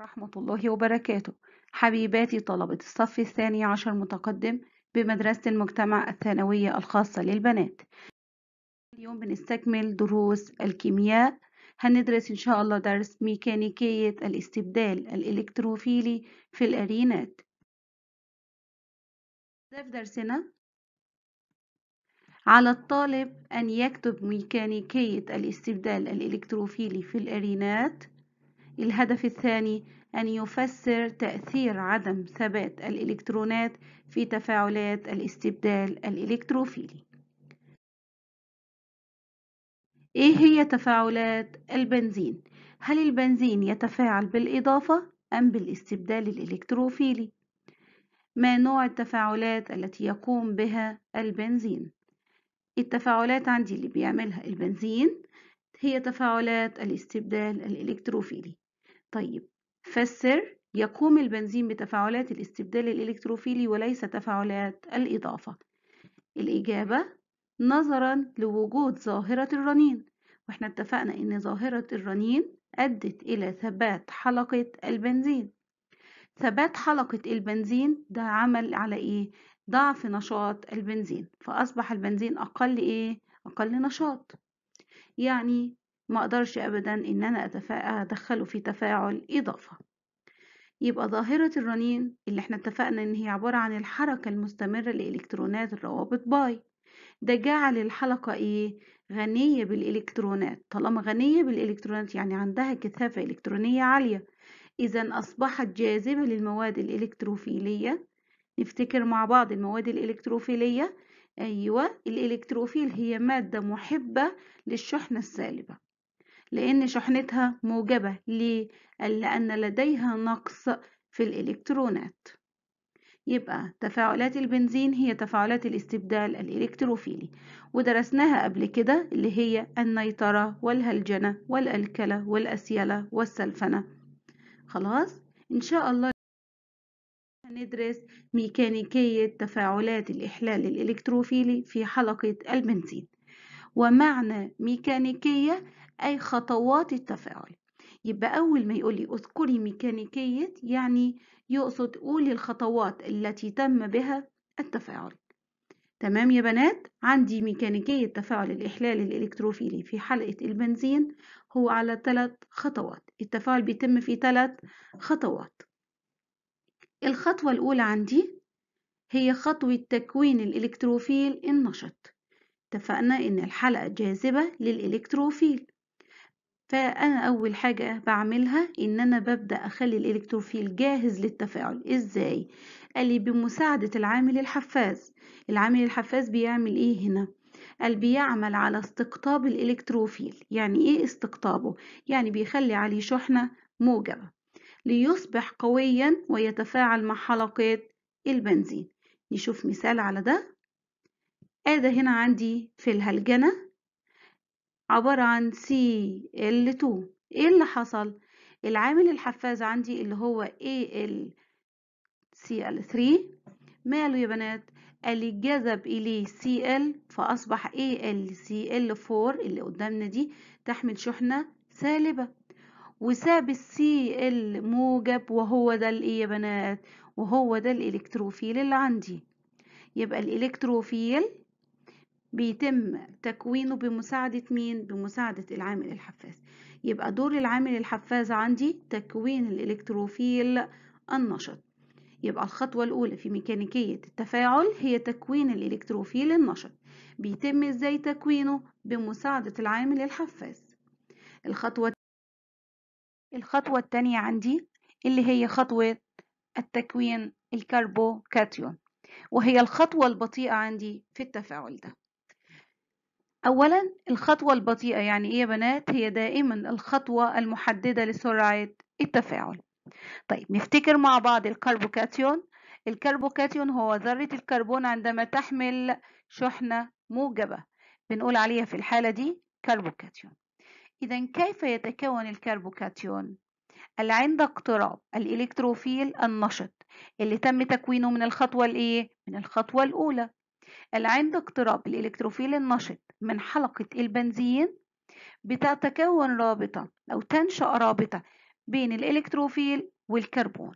ورحمة الله وبركاته حبيباتي طلبة الصف الثاني عشر متقدم بمدرسة المجتمع الثانوية الخاصة للبنات اليوم بنستكمل دروس الكيمياء هندرس إن شاء الله درس ميكانيكية الاستبدال الإلكتروفيلي في الأرينات ده في درسنا على الطالب أن يكتب ميكانيكية الاستبدال الإلكتروفيلي في الأرينات الهدف الثاني أن يفسر تأثير عدم ثبات الإلكترونات في تفاعلات الاستبدال الإلكتروفيلي إيه هي تفاعلات البنزين؟ هل البنزين يتفاعل بالإضافة أم بالاستبدال الإلكتروفيلي؟ ما نوع التفاعلات التي يقوم بها البنزين؟ التفاعلات عندي اللي بيعملها البنزين هي تفاعلات الاستبدال الإلكتروفيلي طيب فسر يقوم البنزين بتفاعلات الاستبدال الإلكتروفيلي وليس تفاعلات الإضافة الإجابة نظرا لوجود ظاهرة الرنين واحنا اتفقنا إن ظاهرة الرنين أدت إلى ثبات حلقة البنزين ثبات حلقة البنزين ده عمل على إيه؟ ضعف نشاط البنزين فأصبح البنزين أقل إيه؟ أقل نشاط يعني ما أقدرش أبدا إن أنا أتفا... أدخله في تفاعل إضافة يبقى ظاهرة الرنين اللي احنا اتفقنا إن هي عبارة عن الحركة المستمرة لإلكترونات الروابط باي ده جعل الحلقة إيه؟ غنية بالإلكترونات طالما غنية بالإلكترونات يعني عندها كثافة إلكترونية عالية إذا أصبحت جاذبة للمواد الإلكتروفيلية نفتكر مع بعض المواد الإلكتروفيلية أيوة الإلكتروفيل هي مادة محبة للشحنة السالبة لأن شحنتها موجبة ليه؟ لأن لديها نقص في الإلكترونات يبقى تفاعلات البنزين هي تفاعلات الاستبدال الإلكتروفيلي ودرسناها قبل كده اللي هي النيترة والهلجنة والألكلة والأسيلة والسلفنة خلاص إن شاء الله هندرس ميكانيكية تفاعلات الإحلال الإلكتروفيلي في حلقة البنزين ومعنى ميكانيكية أي خطوات التفاعل يبقى أول ما يقولي اذكري ميكانيكية يعني يقصد قولي الخطوات التي تم بها التفاعل تمام يا بنات عندي ميكانيكية تفاعل الإحلال الإلكتروفيلي في حلقة البنزين هو على ثلاث خطوات التفاعل بيتم في ثلاث خطوات الخطوة الأولى عندي هي خطوة تكوين الإلكتروفيل النشط اتفقنا إن الحلقة جاذبة للإلكتروفيل فأنا أول حاجة بعملها إن أنا ببدأ أخلي الإلكتروفيل جاهز للتفاعل إزاي؟ قال بمساعدة العامل الحفاز العامل الحفاز بيعمل إيه هنا؟ قال بيعمل على استقطاب الإلكتروفيل يعني إيه استقطابه؟ يعني بيخلي عليه شحنة موجبة ليصبح قويا ويتفاعل مع حلقات البنزين نشوف مثال على ده آه هنا عندي في الهلجنة عبارة عن Cl2 ايه اللي حصل؟ العامل الحفاز عندي اللي هو AlCl3 ماله يا بنات؟ قال اتجذب إليه Cl فأصبح AlCl4 اللي قدامنا دي تحمل شحنة سالبة وساب Cl موجب وهو ده الإيه يا بنات؟ وهو ده الإلكتروفيل اللي عندي يبقى الإلكتروفيل بيتم تكوينه بمساعدة مين؟ بمساعدة العامل الحفاز يبقى دور العامل الحفاز عندي تكوين الإلكتروفيل النشط يبقى الخطوة الأولى في ميكانيكية التفاعل هي تكوين الإلكتروفيل النشط بيتم إزاي تكوينه؟ بمساعدة العامل الحفاز الخطوة الخطوة الثانية عندي اللي هي خطوة التكوين الكربوكاتيون وهي الخطوة البطيئة عندي في التفاعل ده أولًا الخطوة البطيئة يعني إيه يا بنات هي دائما الخطوة المحددة لسرعة التفاعل طيب نفتكر مع بعض الكربوكاتيون الكربوكاتيون هو ذرة الكربون عندما تحمل شحنة موجبة بنقول عليها في الحالة دي كربوكاتيون إذا كيف يتكون الكربوكاتيون؟ اللي عند اقتراب الإلكتروفيل النشط اللي تم تكوينه من الخطوة الإيه؟ من الخطوة الأولى اللي عند اقتراب الإلكتروفيل النشط من حلقة البنزين بتتكون رابطة أو تنشأ رابطة بين الإلكتروفيل والكربون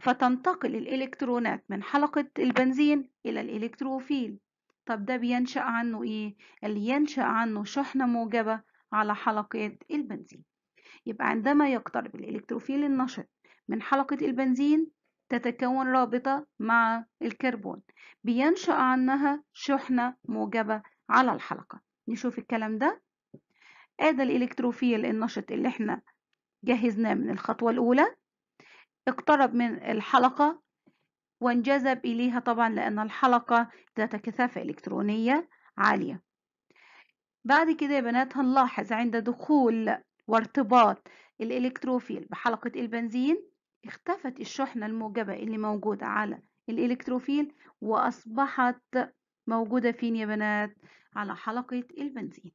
فتنتقل الإلكترونات من حلقة البنزين إلى الإلكتروفيل طب ده بينشأ عنه إيه؟ اللي ينشأ عنه شحنة موجبة على حلقة البنزين يبقى عندما يقترب الإلكتروفيل النشط من حلقة البنزين تتكون رابطة مع الكربون بينشأ عنها شحنة موجبة على الحلقة نشوف الكلام ده ادي الالكتروفيل النشط اللي احنا جهزناه من الخطوة الاولى اقترب من الحلقة وانجذب اليها طبعا لان الحلقة ذات كثافة الكترونية عالية بعد كده يا بنات هنلاحظ عند دخول وارتباط الالكتروفيل بحلقة البنزين اختفت الشحنة الموجبة اللي موجودة على الالكتروفيل واصبحت موجودة فين يا بنات على حلقة البنزين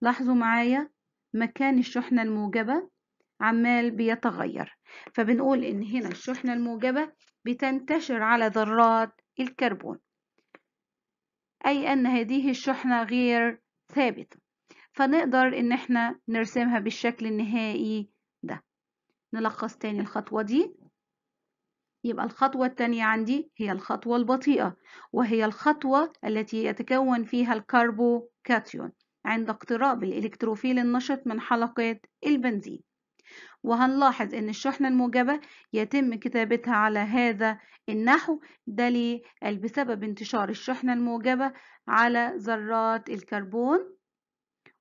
لاحظوا معايا مكان الشحنة الموجبة عمال بيتغير فبنقول إن هنا الشحنة الموجبة بتنتشر على ذرات الكربون أي أن هذه الشحنة غير ثابتة فنقدر إن احنا نرسمها بالشكل النهائي ده نلخص تاني الخطوة دي يبقى الخطوة الثانية عندي هي الخطوة البطيئة وهي الخطوة التي يتكون فيها الكربوكاتيون عند اقتراب الإلكتروفيل النشط من حلقة البنزين وهنلاحظ أن الشحنة الموجبة يتم كتابتها على هذا النحو دليل بسبب انتشار الشحنة الموجبة على ذرات الكربون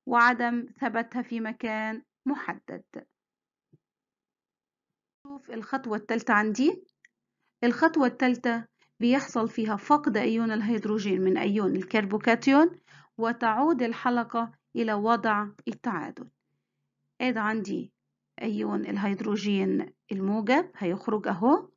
وعدم ثبتها في مكان محدد. نشوف الخطوة الثالثة عندي الخطوة الثالثة بيحصل فيها فقد أيون الهيدروجين من أيون الكربوكاتيون وتعود الحلقة إلى وضع التعادل اد عندي أيون الهيدروجين الموجب هيخرج أهو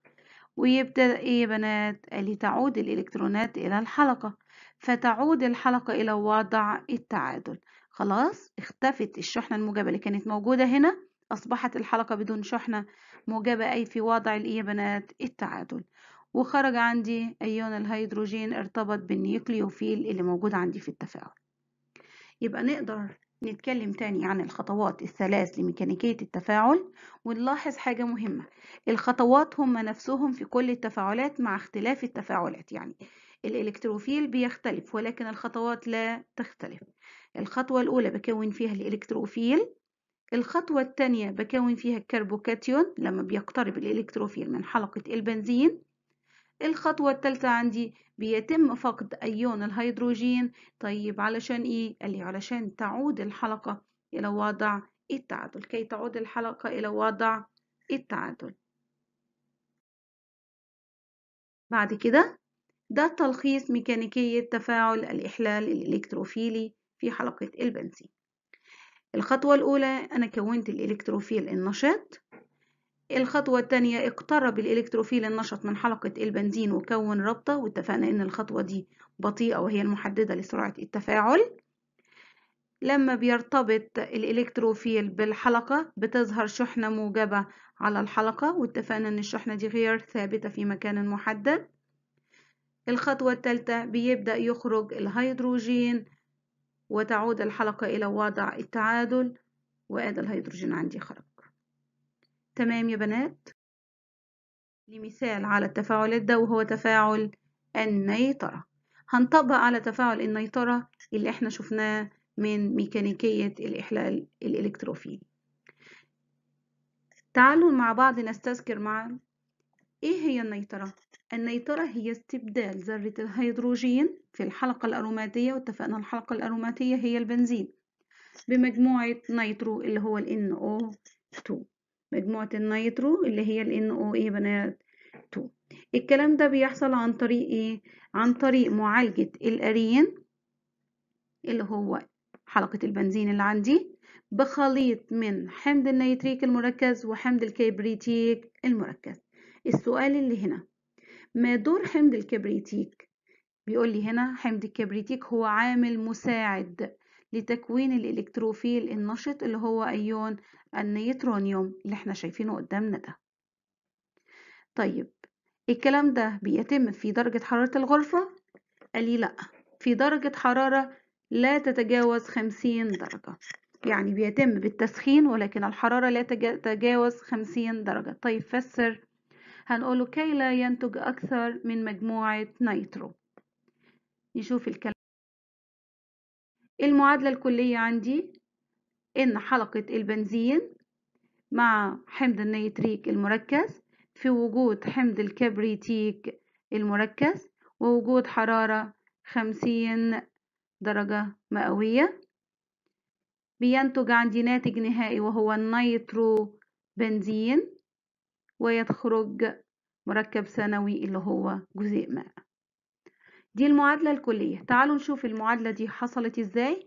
ويبدأ إيه يا بنات لتعود الإلكترونات إلى الحلقة فتعود الحلقة إلى وضع التعادل خلاص اختفت الشحنة الموجبة اللي كانت موجودة هنا أصبحت الحلقة بدون شحنة موجبة أي في وضع الإيبانات التعادل وخرج عندي أيون الهيدروجين ارتبط بالنيوكليوفيل اللي موجود عندي في التفاعل يبقى نقدر نتكلم تاني عن الخطوات الثلاث لميكانيكية التفاعل ونلاحظ حاجة مهمة الخطوات هم نفسهم في كل التفاعلات مع اختلاف التفاعلات يعني الإلكتروفيل بيختلف ولكن الخطوات لا تختلف الخطوة الأولى بكون فيها الإلكتروفيل الخطوة الثانية بكون فيها الكربوكاتيون لما بيقترب الإلكتروفيل من حلقة البنزين الخطوة الثالثة عندي بيتم فقد أيون الهيدروجين طيب علشان إيه؟ قال لي علشان تعود الحلقة إلى وضع التعادل كي تعود الحلقة إلى وضع التعادل بعد كده ده تلخيص ميكانيكية تفاعل الإحلال الإلكتروفيلي في حلقة البنزين الخطوة الأولى أنا كونت الإلكتروفيل النشط الخطوة الثانية اقترب الإلكتروفيل النشط من حلقة البنزين وكون رابطة واتفقنا إن الخطوة دي بطيئة وهي المحددة لسرعة التفاعل لما بيرتبط الإلكتروفيل بالحلقة بتظهر شحنة موجبة على الحلقة واتفقنا إن الشحنة دي غير ثابتة في مكان محدد الخطوة الثالثة بيبدأ يخرج الهيدروجين وتعود الحلقة إلى وضع التعادل وآد الهيدروجين عندي خرج تمام يا بنات لمثال على التفاعل ده وهو تفاعل النيطرة هنطبق على تفاعل النيطرة اللي احنا شفناه من ميكانيكية الإحلال الإلكتروفيل تعالوا مع بعض نستذكر معا إيه هي النيطرة؟ النيترة هي استبدال ذرة الهيدروجين في الحلقة الأروماتية واتفقنا الحلقة الأروماتية هي البنزين بمجموعة نيترو اللي هو ال NO2 مجموعة النيترو اللي هي ال NO إيه بنات 2 الكلام ده بيحصل عن طريق إيه؟ عن طريق معالجة الأرين اللي هو حلقة البنزين اللي عندي بخليط من حمض النيتريك المركز وحمض الكبريتيك المركز السؤال اللي هنا ما دور حمض الكبريتيك بيقول لي هنا حمض الكبريتيك هو عامل مساعد لتكوين الإلكتروفيل النشط اللي هو أيون النيترونيوم اللي احنا شايفينه قدامنا ده طيب الكلام ده بيتم في درجة حرارة الغرفة قال لي لأ في درجة حرارة لا تتجاوز 50 درجة يعني بيتم بالتسخين ولكن الحرارة لا تتجاوز 50 درجة طيب فسر هنقوله كي لا ينتج أكثر من مجموعة نيترو نشوف الكلام المعادلة الكلية عندي إن حلقة البنزين مع حمض النيتريك المركز في وجود حمض الكبريتيك المركز ووجود حرارة خمسين درجة مئوية بينتج عندي ناتج نهائي وهو النيترو بنزين ويخرج مركب ثانوي اللي هو جزيء ماء دي المعادلة الكلية تعالوا نشوف المعادلة دي حصلت ازاي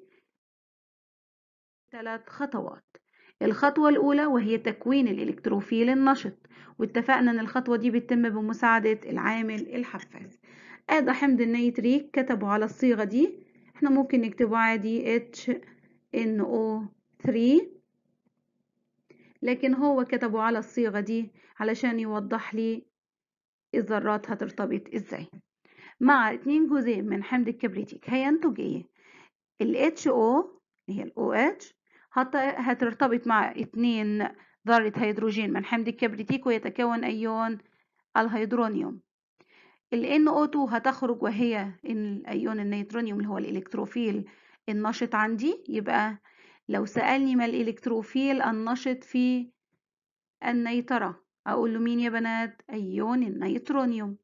ثلاث خطوات الخطوة الأولى وهي تكوين الإلكتروفيل النشط واتفقنا أن الخطوة دي بتتم بمساعدة العامل الحفاز آدى حمض النيتريك كتبوا على الصيغة دي احنا ممكن نكتبه عادي HNO3 لكن هو كتبه على الصيغة دي علشان يوضح لي الذرات هترتبط ازاي مع اتنين جزئين من حمض الكبريتيك هينتج ايه ال HO اللي هي ال OH هترتبط مع اتنين ذرة هيدروجين من حمض الكبريتيك ويتكون أيون الهيدرونيوم ال NO2 هتخرج وهي ايون النيترونيوم اللي هو الإلكتروفيل النشط عندي يبقى لو سألني ما الإلكتروفيل النشط في النيترة أقول له مين يا بنات أيون النيترونيوم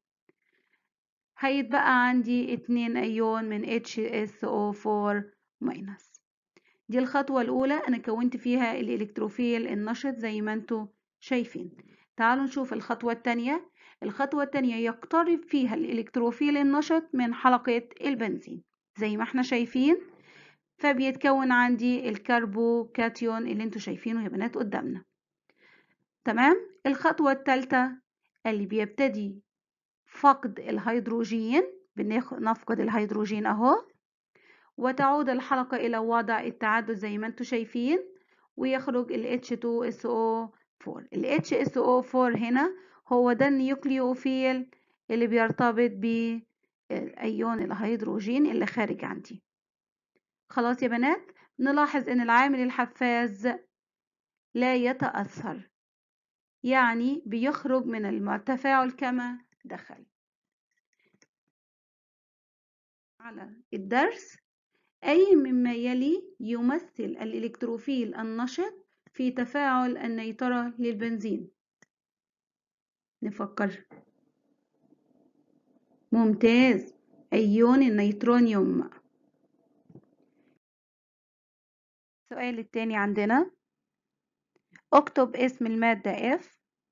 هيتبقى عندي اتنين أيون من HSO4- دي الخطوة الأولى أنا كونت فيها الإلكتروفيل النشط زي ما انتوا شايفين تعالوا نشوف الخطوة التانية الخطوة التانية يقترب فيها الإلكتروفيل النشط من حلقة البنزين زي ما احنا شايفين فبيتكون عندي الكربوكاتيون اللي انتوا شايفينه يا بنات قدامنا تمام الخطوة الثالثة اللي بيبتدي فقد الهيدروجين بنفقد الهيدروجين اهو وتعود الحلقة إلى وضع التعدد زي ما انتوا شايفين ويخرج ال H2SO4 ال HSO4 هنا هو ده النيوكليوفيل اللي بيرتبط بأيون الهيدروجين اللي خارج عندي خلاص يا بنات نلاحظ ان العامل الحفاز لا يتأثر يعني بيخرج من التفاعل كما دخل على الدرس أي مما يلي يمثل الإلكتروفيل النشط في تفاعل النيترة للبنزين نفكر ممتاز أيون النيترونيوم السؤال التاني عندنا اكتب اسم المادة F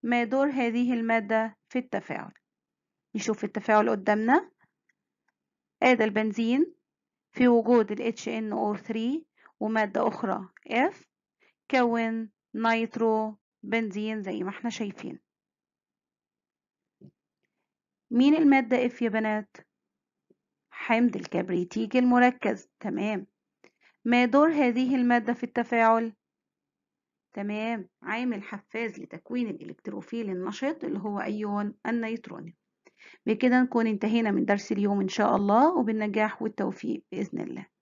ما دور هذه المادة في التفاعل نشوف التفاعل قدامنا هذا البنزين في وجود ال HNO3 ومادة أخرى F كون نيترو بنزين زي ما احنا شايفين مين المادة F يا بنات؟ حمض الكبريتيك المركز تمام ما دور هذه المادة في التفاعل؟ تمام عامل حفاز لتكوين الإلكتروفيل النشط اللي هو أيون النيترون بكده نكون انتهينا من درس اليوم إن شاء الله وبالنجاح والتوفيق بإذن الله